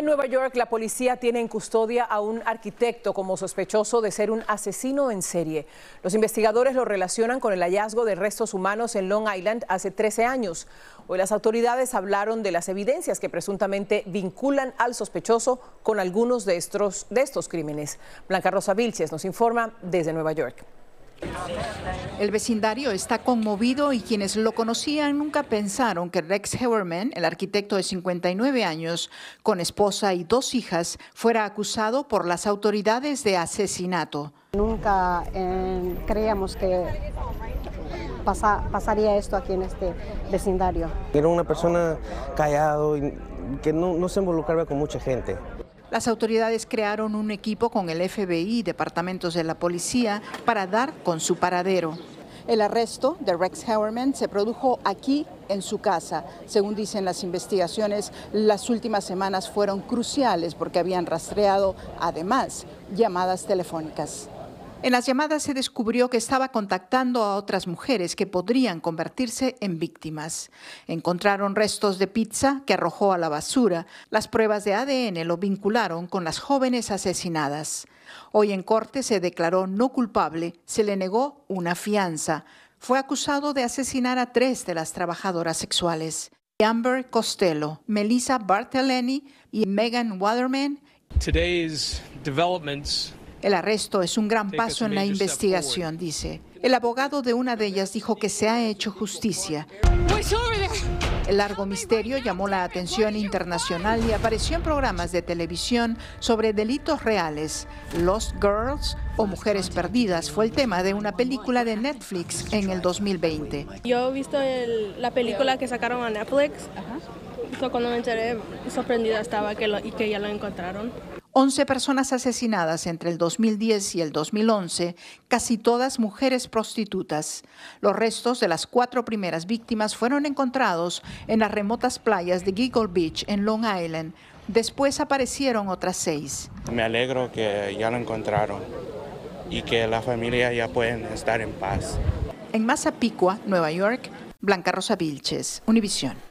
En Nueva York, la policía tiene en custodia a un arquitecto como sospechoso de ser un asesino en serie. Los investigadores lo relacionan con el hallazgo de restos humanos en Long Island hace 13 años. Hoy las autoridades hablaron de las evidencias que presuntamente vinculan al sospechoso con algunos de estos, de estos crímenes. Blanca Rosa Vilches nos informa desde Nueva York. El vecindario está conmovido y quienes lo conocían nunca pensaron que Rex Heberman, el arquitecto de 59 años, con esposa y dos hijas, fuera acusado por las autoridades de asesinato. Nunca eh, creíamos que pasaría esto aquí en este vecindario. Era una persona callado y que no se involucraba con mucha gente. Las autoridades crearon un equipo con el FBI y departamentos de la policía para dar con su paradero. El arresto de Rex Howerman se produjo aquí en su casa. Según dicen las investigaciones, las últimas semanas fueron cruciales porque habían rastreado, además, llamadas telefónicas. En las llamadas se descubrió que estaba contactando a otras mujeres que podrían convertirse en víctimas. Encontraron restos de pizza que arrojó a la basura. Las pruebas de ADN lo vincularon con las jóvenes asesinadas. Hoy en corte se declaró no culpable, se le negó una fianza. Fue acusado de asesinar a tres de las trabajadoras sexuales. Amber Costello, Melissa Bartolini y Megan Waterman. Today's developments el arresto es un gran paso en la investigación, dice. El abogado de una de ellas dijo que se ha hecho justicia. El largo misterio llamó la atención internacional y apareció en programas de televisión sobre delitos reales. Lost Girls o Mujeres Perdidas fue el tema de una película de Netflix en el 2020. Yo he visto la película que sacaron a Netflix. cuando me enteré, sorprendida estaba que y que ya lo encontraron. 11 personas asesinadas entre el 2010 y el 2011, casi todas mujeres prostitutas. Los restos de las cuatro primeras víctimas fueron encontrados en las remotas playas de Giggle Beach en Long Island. Después aparecieron otras seis. Me alegro que ya lo encontraron y que la familia ya pueden estar en paz. En Massapequa, Nueva York, Blanca Rosa Vilches, Univisión.